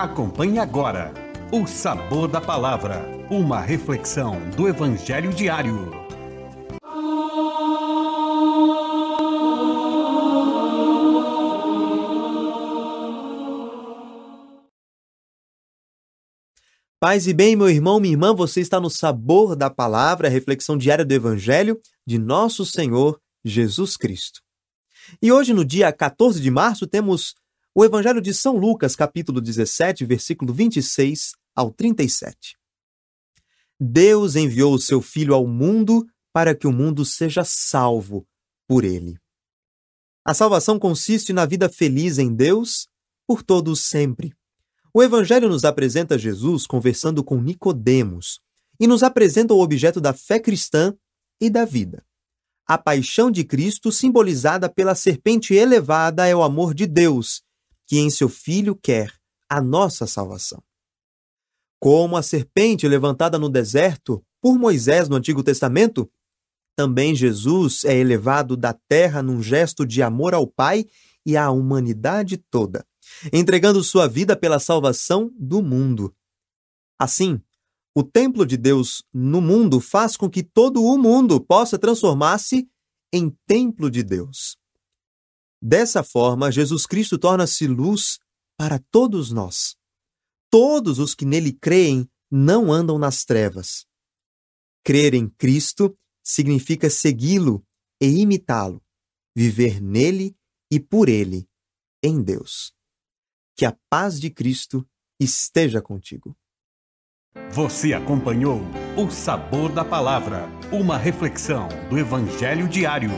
Acompanhe agora o Sabor da Palavra, uma reflexão do Evangelho diário. Paz e bem, meu irmão, minha irmã, você está no Sabor da Palavra, a reflexão diária do Evangelho de nosso Senhor Jesus Cristo. E hoje, no dia 14 de março, temos o Evangelho de São Lucas, capítulo 17, versículo 26 ao 37. Deus enviou o seu Filho ao mundo para que o mundo seja salvo por ele. A salvação consiste na vida feliz em Deus por todos sempre. O evangelho nos apresenta Jesus conversando com Nicodemos e nos apresenta o objeto da fé cristã e da vida. A paixão de Cristo, simbolizada pela serpente elevada, é o amor de Deus que em seu Filho quer a nossa salvação. Como a serpente levantada no deserto por Moisés no Antigo Testamento, também Jesus é elevado da terra num gesto de amor ao Pai e à humanidade toda, entregando sua vida pela salvação do mundo. Assim, o templo de Deus no mundo faz com que todo o mundo possa transformar-se em templo de Deus. Dessa forma, Jesus Cristo torna-se luz para todos nós. Todos os que nele creem não andam nas trevas. Crer em Cristo significa segui-lo e imitá-lo, viver nele e por ele, em Deus. Que a paz de Cristo esteja contigo. Você acompanhou O Sabor da Palavra, uma reflexão do Evangelho diário